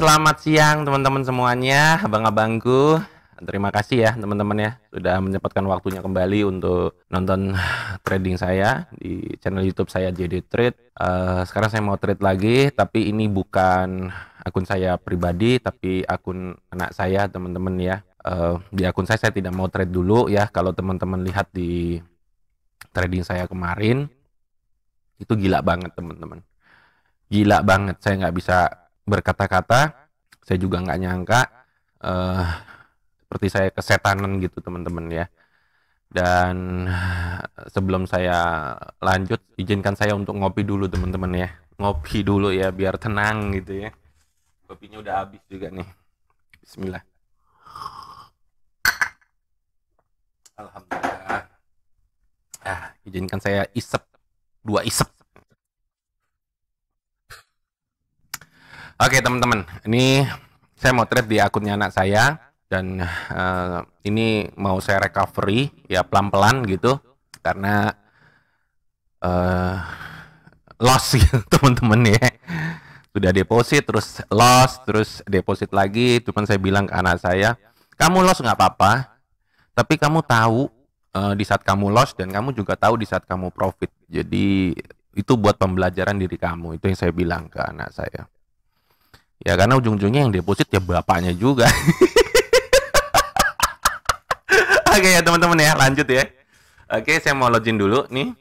Selamat siang teman-teman semuanya, abang-abangku. Terima kasih ya teman-teman ya sudah menyempatkan waktunya kembali untuk nonton trading saya di channel YouTube saya JD Trade. Uh, sekarang saya mau trade lagi, tapi ini bukan akun saya pribadi, tapi akun anak saya teman-teman ya. Uh, di akun saya saya tidak mau trade dulu ya. Kalau teman-teman lihat di trading saya kemarin, itu gila banget teman-teman. Gila banget, saya nggak bisa berkata-kata saya juga nggak nyangka uh, seperti saya kesetanan gitu teman-teman ya dan sebelum saya lanjut izinkan saya untuk ngopi dulu teman-teman ya ngopi dulu ya biar tenang gitu ya kopinya udah habis juga nih Bismillah Alhamdulillah ah, izinkan saya isep dua isep Oke teman-teman, ini saya mau trade di akunnya anak saya dan uh, ini mau saya recovery ya pelan-pelan gitu karena uh, loss gitu teman-teman ya. Sudah deposit terus loss terus deposit lagi, cuman saya bilang ke anak saya, kamu loss nggak apa-apa, tapi kamu tahu uh, di saat kamu loss dan kamu juga tahu di saat kamu profit. Jadi itu buat pembelajaran diri kamu. Itu yang saya bilang ke anak saya. Ya karena ujung-ujungnya yang deposit ya bapaknya juga. Oke ya teman-teman ya, lanjut ya. Oke, saya mau login dulu nih.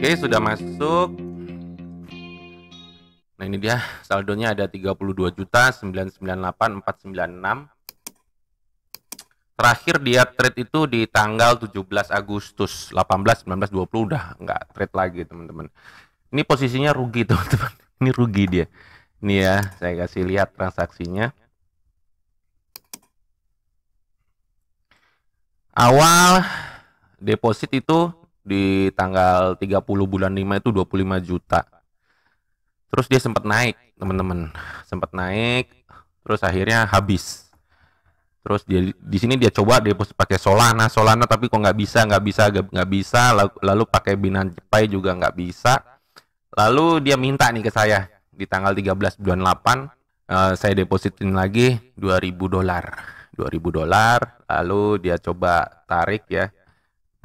Oke, sudah masuk. Nah, ini dia saldonya ada 32 juta 998 496 terakhir dia trade itu di tanggal 17 Agustus 18 19 20 udah nggak trade lagi teman-teman ini posisinya rugi teman-teman ini rugi dia ini ya saya kasih lihat transaksinya awal deposit itu di tanggal 30 bulan 5 itu 25 juta terus dia sempat naik teman-teman sempat naik terus akhirnya habis terus dia di sini dia coba dia pakai Solana Solana tapi kok nggak bisa nggak bisa nggak bisa lalu, lalu pakai Binance Pay juga nggak bisa lalu dia minta nih ke saya di tanggal 13 bulan 8 uh, eh, saya depositin lagi 2000 dolar 2000 dolar lalu dia coba tarik ya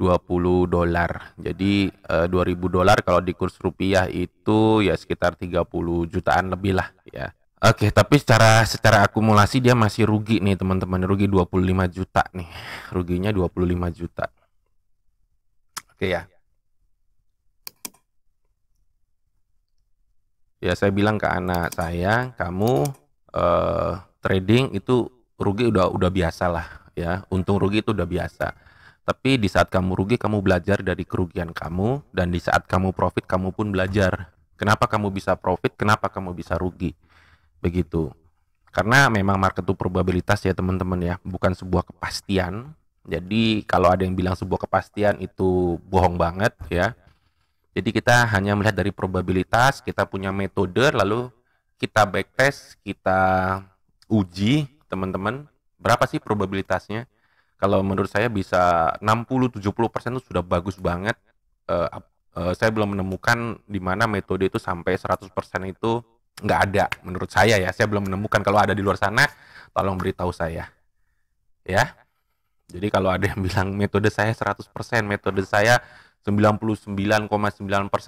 20 dolar jadi uh, eh, 2000 dolar kalau di kurs rupiah itu ya sekitar 30 jutaan lebih lah ya Oke, okay, tapi secara secara akumulasi dia masih rugi nih teman-teman, rugi 25 juta nih. Ruginya 25 juta. Oke okay, ya. Ya saya bilang ke anak saya, kamu eh, trading itu rugi udah udah biasa lah ya. Untung rugi itu udah biasa. Tapi di saat kamu rugi kamu belajar dari kerugian kamu dan di saat kamu profit kamu pun belajar. Kenapa kamu bisa profit, kenapa kamu bisa rugi begitu karena memang market itu probabilitas ya teman-teman ya bukan sebuah kepastian jadi kalau ada yang bilang sebuah kepastian itu bohong banget ya jadi kita hanya melihat dari probabilitas kita punya metode lalu kita backtest kita uji teman-teman berapa sih probabilitasnya kalau menurut saya bisa 60-70% itu sudah bagus banget uh, uh, saya belum menemukan di mana metode itu sampai 100% itu nggak ada menurut saya ya. Saya belum menemukan kalau ada di luar sana, tolong beritahu saya. Ya. Jadi kalau ada yang bilang metode saya 100%, metode saya 99,9%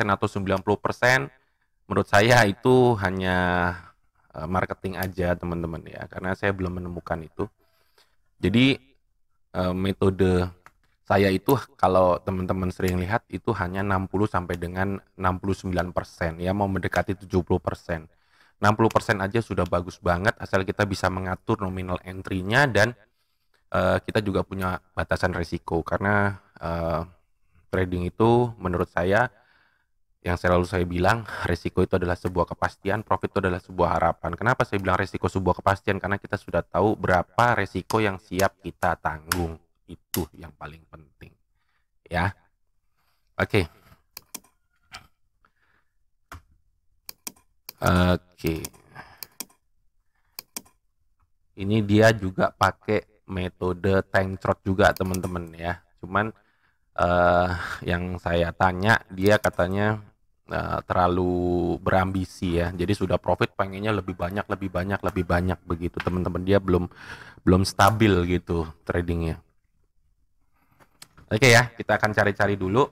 atau 90%, menurut saya itu hanya e, marketing aja teman-teman ya, karena saya belum menemukan itu. Jadi e, metode saya itu kalau teman-teman sering lihat itu hanya 60 sampai dengan 69 persen ya mau mendekati 70 persen 60% aja sudah bagus banget asal kita bisa mengatur nominal entry-nya dan uh, kita juga punya batasan risiko karena uh, trading itu menurut saya yang selalu saya bilang risiko itu adalah sebuah kepastian, profit itu adalah sebuah harapan. Kenapa saya bilang risiko sebuah kepastian? Karena kita sudah tahu berapa risiko yang siap kita tanggung. Itu yang paling penting. Ya. Oke. Okay. Oke. Ini dia juga pakai metode tank trot juga teman-teman ya. Cuman uh, yang saya tanya dia katanya uh, terlalu berambisi ya. Jadi sudah profit pengennya lebih banyak, lebih banyak, lebih banyak begitu teman-teman. Dia belum belum stabil gitu tradingnya. Oke ya, kita akan cari-cari dulu.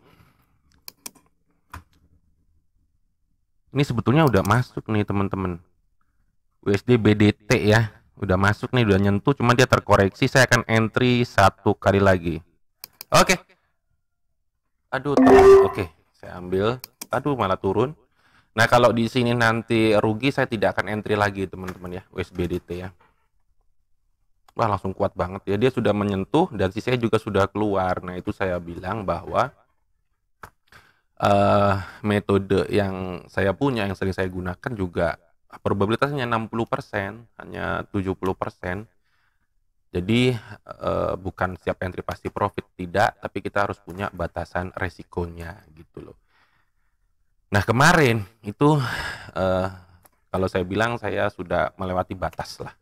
Ini sebetulnya udah masuk nih teman-teman. USD BDT ya, udah masuk nih, udah nyentuh, cuma dia terkoreksi. Saya akan entry satu kali lagi. Oke. Okay. Aduh, oke, okay. saya ambil. Aduh, malah turun. Nah, kalau di sini nanti rugi, saya tidak akan entry lagi, teman-teman ya, USD BDT ya. Wah, langsung kuat banget ya. Dia sudah menyentuh dan sisanya juga sudah keluar. Nah, itu saya bilang bahwa uh, metode yang saya punya yang sering saya gunakan juga probabilitasnya 60% hanya 70% jadi uh, bukan siapa entry pasti profit tidak tapi kita harus punya batasan resikonya gitu loh nah kemarin itu uh, kalau saya bilang saya sudah melewati batas lah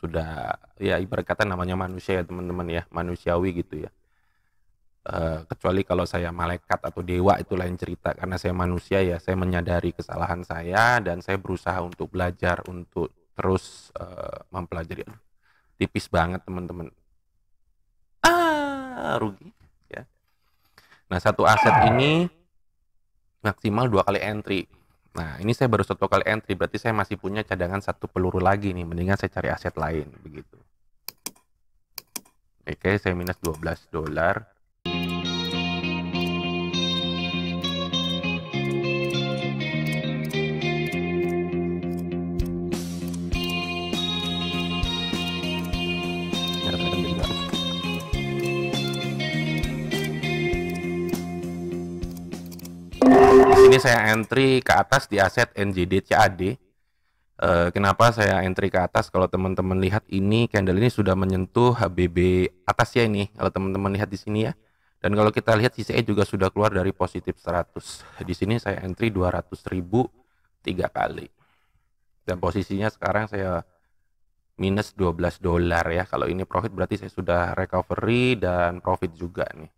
sudah ya ibarat kata namanya manusia ya teman-teman ya manusiawi gitu ya Eh, kecuali kalau saya malaikat atau dewa itu lain cerita karena saya manusia ya saya menyadari kesalahan saya dan saya berusaha untuk belajar untuk terus eh, mempelajari tipis banget teman-teman ah rugi ya nah satu aset ini maksimal dua kali entry nah ini saya baru satu kali entry berarti saya masih punya cadangan satu peluru lagi nih mendingan saya cari aset lain begitu oke saya minus 12 dolar Jadi saya entry ke atas di aset NJD CAD. Uh, eh, kenapa saya entry ke atas? Kalau teman-teman lihat ini candle ini sudah menyentuh HBB atas ya ini. Kalau teman-teman lihat di sini ya. Dan kalau kita lihat CCE juga sudah keluar dari positif 100. Di sini saya entry 200.000 tiga kali. Dan posisinya sekarang saya minus 12 dolar ya. Kalau ini profit berarti saya sudah recovery dan profit juga nih.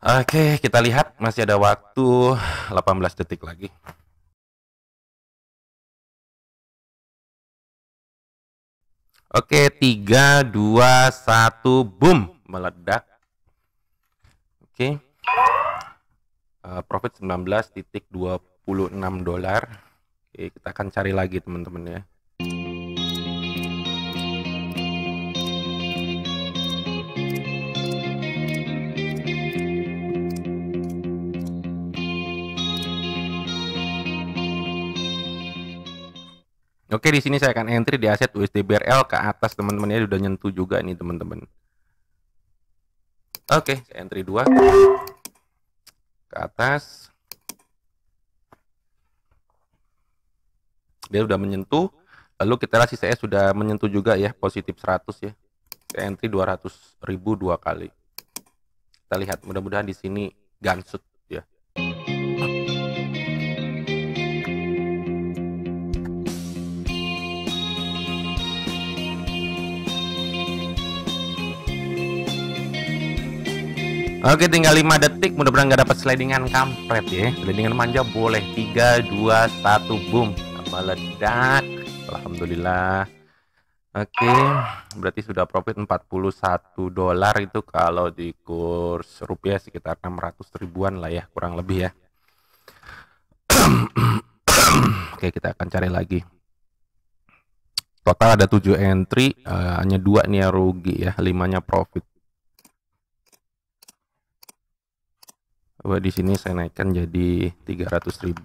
Oke, kita lihat masih ada waktu 18 detik lagi. Oke, 3 2 1 boom, meledak. Oke. Uh, profit 19.26 dolar. Oke, kita akan cari lagi teman-teman ya. Oke, di sini saya akan entry di aset USD BRL ke atas teman-teman ya, udah nyentuh juga ini teman-teman. Oke, saya entry dua ke atas. Dia sudah menyentuh. Lalu kita lihat saya sudah menyentuh juga ya, positif 100 ya. Saya entry ratus ribu dua kali. Kita lihat, mudah-mudahan di sini gansut. Oke tinggal 5 detik mudah-mudahan nggak dapat slidingan kampret ya slidingan manja boleh 3, 2, 1 boom ledak. Alhamdulillah Oke berarti sudah profit 41 dolar itu kalau di kurs rupiah sekitar 600 ribuan lah ya kurang lebih ya Oke kita akan cari lagi total ada 7 entry uh, hanya dua nih yang rugi ya limanya profit coba di sini saya naikkan jadi 300.000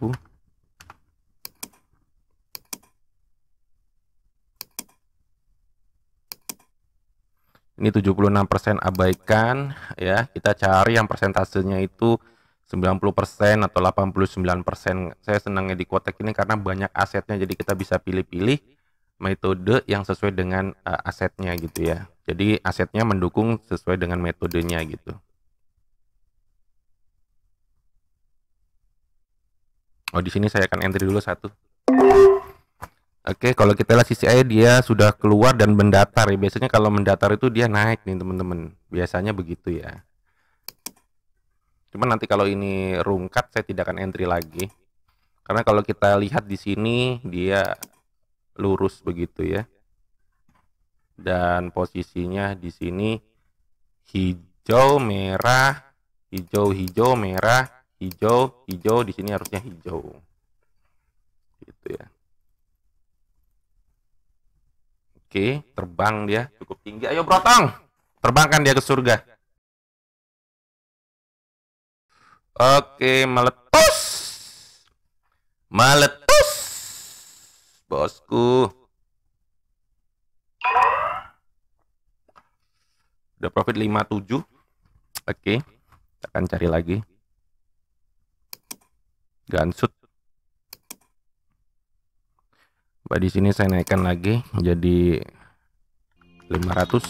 ini 76% abaikan ya kita cari yang persentasenya itu 90% atau 89% saya senangnya di Kotek ini karena banyak asetnya jadi kita bisa pilih-pilih metode yang sesuai dengan eh, asetnya gitu ya jadi asetnya mendukung sesuai dengan metodenya gitu Oh di sini saya akan entry dulu satu. Oke, kalau kita lihat CCI dia sudah keluar dan mendatar ya. Biasanya kalau mendatar itu dia naik nih teman-teman. Biasanya begitu ya. Cuman nanti kalau ini rungkat saya tidak akan entry lagi. Karena kalau kita lihat di sini dia lurus begitu ya. Dan posisinya di sini hijau, merah, hijau, hijau, merah, hijau hijau di sini harusnya hijau gitu ya oke terbang dia cukup tinggi ayo brotong terbangkan dia ke surga oke meletus meletus bosku udah profit 57 oke kita akan cari lagi Gansut. pak di sini saya naikkan lagi jadi 500.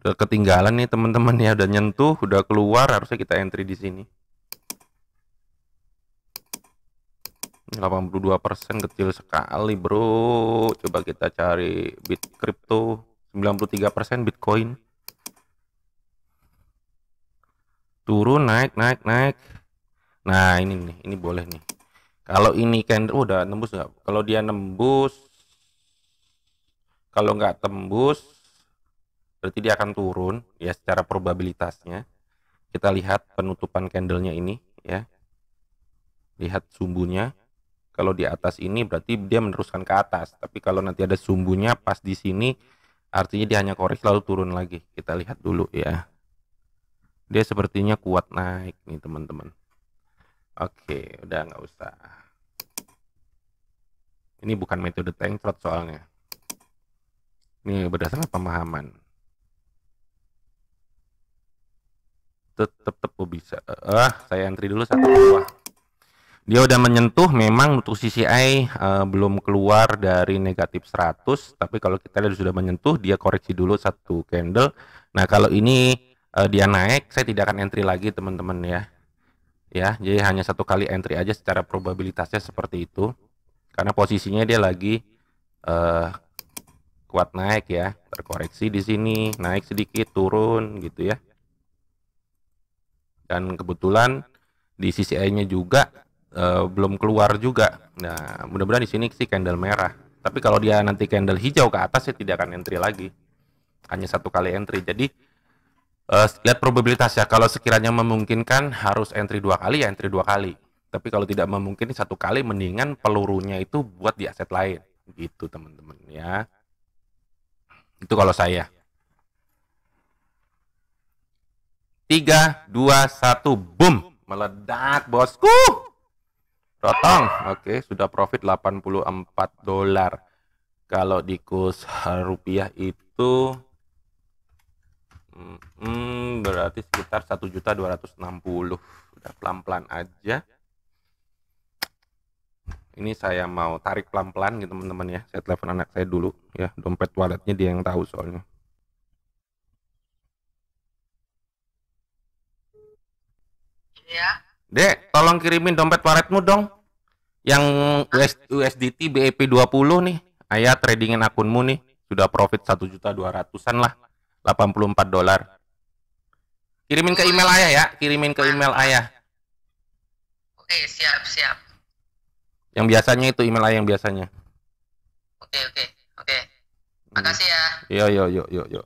udah ketinggalan nih teman-teman ya udah nyentuh udah keluar harusnya kita entry di sini 82% kecil sekali bro coba kita cari bit crypto 93% Bitcoin turun naik naik naik nah ini nih ini boleh nih kalau ini candle oh, uh, udah nembus nggak kalau dia nembus kalau nggak tembus berarti dia akan turun ya secara probabilitasnya kita lihat penutupan candlenya ini ya lihat sumbunya kalau di atas ini berarti dia meneruskan ke atas. Tapi kalau nanti ada sumbunya pas di sini artinya dia hanya koreksi lalu turun lagi. Kita lihat dulu ya. Dia sepertinya kuat naik nih teman-teman. Oke, udah nggak usah. Ini bukan metode tank trot soalnya. Ini berdasarkan pemahaman. Tetep-tetep bisa. Ah, saya antri dulu satu buah dia udah menyentuh memang untuk CCI uh, belum keluar dari negatif 100 tapi kalau kita lihat sudah menyentuh dia koreksi dulu satu candle nah kalau ini uh, dia naik saya tidak akan entry lagi teman-teman ya ya jadi hanya satu kali entry aja secara probabilitasnya seperti itu karena posisinya dia lagi uh, kuat naik ya terkoreksi di sini naik sedikit turun gitu ya dan kebetulan di CCI nya juga Eh, belum keluar juga. Nah, mudah-mudahan di sini sih candle merah. Tapi kalau dia nanti candle hijau ke atas ya tidak akan entry lagi. Hanya satu kali entry. Jadi uh, lihat probabilitas ya. Kalau sekiranya memungkinkan harus entry dua kali ya entry dua kali. Tapi kalau tidak memungkinkan satu kali mendingan pelurunya itu buat di aset lain. Gitu teman-teman ya. Itu kalau saya. 3, 2, 1, boom! Meledak bosku! Totong, Oke, sudah profit 84 dolar. Kalau di kurs rupiah itu hmm, berarti sekitar 1.260. Udah pelan-pelan aja. Ini saya mau tarik pelan-pelan gitu teman-teman ya. Saya telepon anak saya dulu ya. Dompet walletnya dia yang tahu soalnya. Ya. Dek, tolong kirimin dompet waletmu dong. Yang US, USDT BEP 20 nih, ayah tradingin akunmu nih, sudah profit 1 juta 200-an lah, 84 dolar. Kirimin ke email ayah ya, kirimin ke email ayah. Oke, siap, siap. Yang biasanya itu email ayah yang biasanya. Oke, oke, oke. Makasih ya. Hmm. Yo, yo, yo, yo, yo.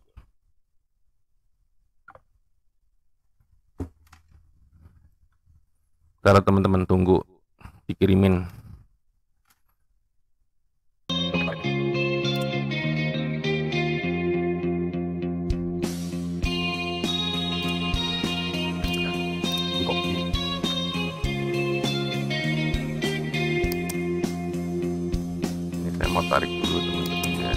Kalau teman-teman tunggu dikirimin ini saya mau tarik dulu teman-teman ya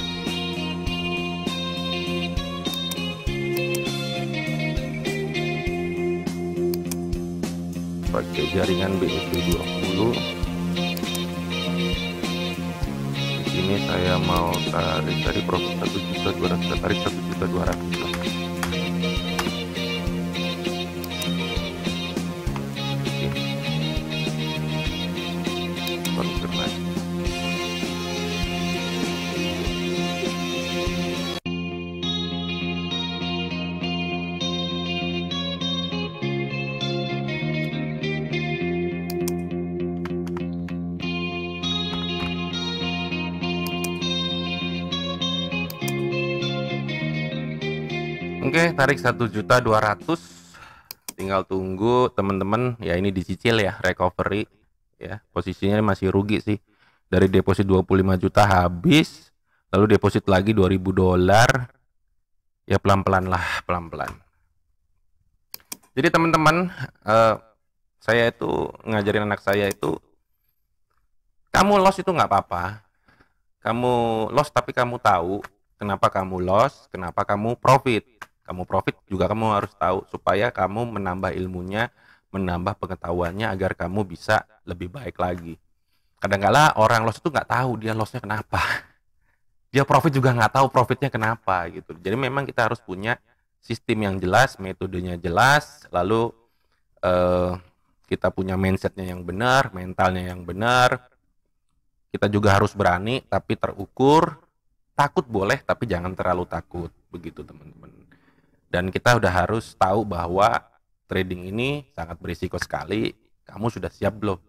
pakai jaringan BSD 20 dulu ini saya mau tarik dari profit satu juta dua ratus tarik satu juta dua ratus Oke, tarik satu juta dua ratus. Tinggal tunggu teman-teman. Ya ini dicicil ya recovery. Ya posisinya masih rugi sih. Dari deposit 25 juta habis, lalu deposit lagi 2000 dolar. Ya pelan-pelan lah, pelan-pelan. Jadi teman-teman, uh, saya itu ngajarin anak saya itu, kamu loss itu nggak apa-apa. Kamu loss tapi kamu tahu kenapa kamu loss, kenapa kamu profit kamu profit juga kamu harus tahu supaya kamu menambah ilmunya, menambah pengetahuannya agar kamu bisa lebih baik lagi. Kadangkala orang loss itu nggak tahu dia lossnya kenapa. Dia profit juga nggak tahu profitnya kenapa gitu. Jadi memang kita harus punya sistem yang jelas, metodenya jelas, lalu eh, kita punya mindsetnya yang benar, mentalnya yang benar. Kita juga harus berani tapi terukur. Takut boleh tapi jangan terlalu takut begitu teman-teman dan kita udah harus tahu bahwa trading ini sangat berisiko sekali. Kamu sudah siap belum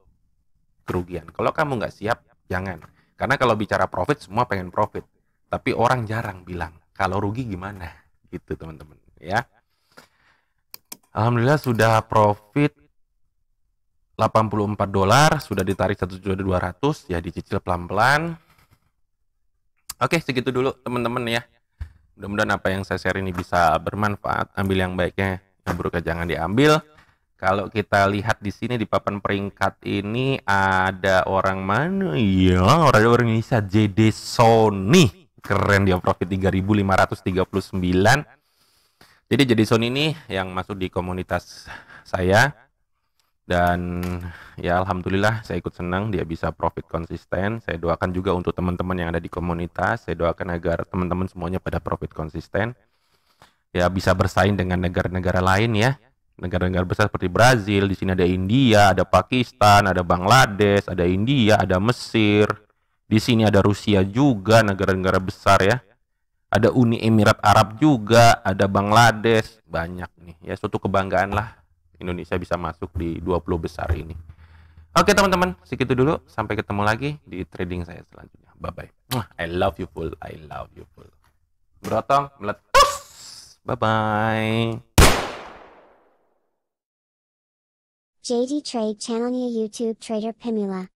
kerugian? Kalau kamu nggak siap, jangan. Karena kalau bicara profit, semua pengen profit. Tapi orang jarang bilang kalau rugi gimana, gitu teman-teman. Ya. Alhamdulillah sudah profit 84 dolar, sudah ditarik 1.200 ya dicicil pelan-pelan. Oke, segitu dulu teman-teman ya. Mudah-mudahan apa yang saya share ini bisa bermanfaat. Ambil yang baiknya, yang buruknya jangan diambil. Kalau kita lihat di sini di papan peringkat ini ada orang mana? Iya, orang orang Indonesia JD Sony. Keren dia profit 3539. Jadi jadi Sony ini yang masuk di komunitas saya dan ya alhamdulillah saya ikut senang dia bisa profit konsisten saya doakan juga untuk teman-teman yang ada di komunitas saya doakan agar teman-teman semuanya pada profit konsisten ya bisa bersaing dengan negara-negara lain ya negara-negara besar seperti Brazil di sini ada India ada Pakistan ada Bangladesh ada India ada Mesir di sini ada Rusia juga negara-negara besar ya ada Uni Emirat Arab juga ada Bangladesh banyak nih ya suatu kebanggaan lah Indonesia bisa masuk di 20 besar ini. Oke teman-teman, segitu dulu. Sampai ketemu lagi di trading saya selanjutnya. Bye-bye. I love you full. I love you full. Berotong, meletus. Bye-bye. JD Trade Channelnya YouTube Trader Pimula